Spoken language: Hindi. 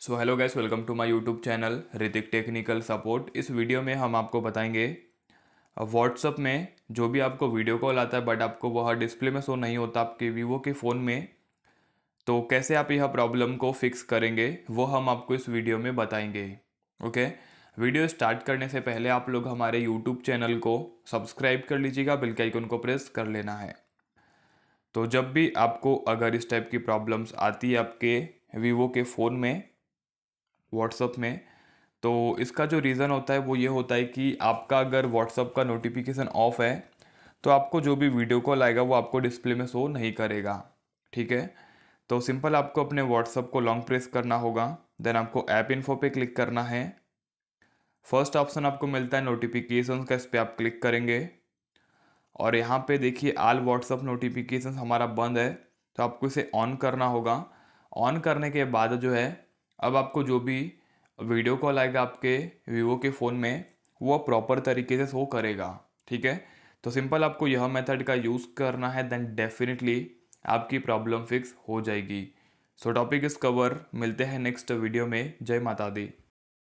so hello guys welcome to my YouTube channel Hrithik technical support इस वीडियो में हम आपको बताएंगे व्हाट्सअप uh, में जो भी आपको वीडियो कॉल आता है बट आपको वह डिस्प्ले में शो नहीं होता आपके वीवो के फ़ोन में तो कैसे आप यह प्रॉब्लम को फिक्स करेंगे वो हम आपको इस वीडियो में बताएंगे ओके वीडियो स्टार्ट करने से पहले आप लोग हमारे यूट्यूब चैनल को सब्सक्राइब कर लीजिएगा बिल के आइकन को प्रेस कर लेना है तो जब भी आपको अगर इस टाइप की प्रॉब्लम्स आती है आपके वीवो के फ़ोन में व्हाट्सअप में तो इसका जो रीज़न होता है वो ये होता है कि आपका अगर व्हाट्सअप का नोटिफिकेशन ऑफ है तो आपको जो भी वीडियो कॉल आएगा वो आपको डिस्प्ले में शो नहीं करेगा ठीक है तो सिंपल आपको अपने व्हाट्सअप को लॉन्ग प्रेस करना होगा देन आपको ऐप इन्फो पे क्लिक करना है फर्स्ट ऑप्शन आपको मिलता है नोटिफिकेशन का इस पर आप क्लिक करेंगे और यहाँ पे देखिए आल व्हाट्सअप नोटिफिकेशन हमारा बंद है तो आपको इसे ऑन करना होगा ऑन करने के बाद जो है अब आपको जो भी वीडियो कॉल आएगा आपके वीवो के फ़ोन में वो प्रॉपर तरीके से शो करेगा ठीक है तो सिंपल आपको यह मेथड का यूज़ करना है देन डेफिनेटली आपकी प्रॉब्लम फिक्स हो जाएगी सो टॉपिक इस कवर मिलते हैं नेक्स्ट वीडियो में जय माता दी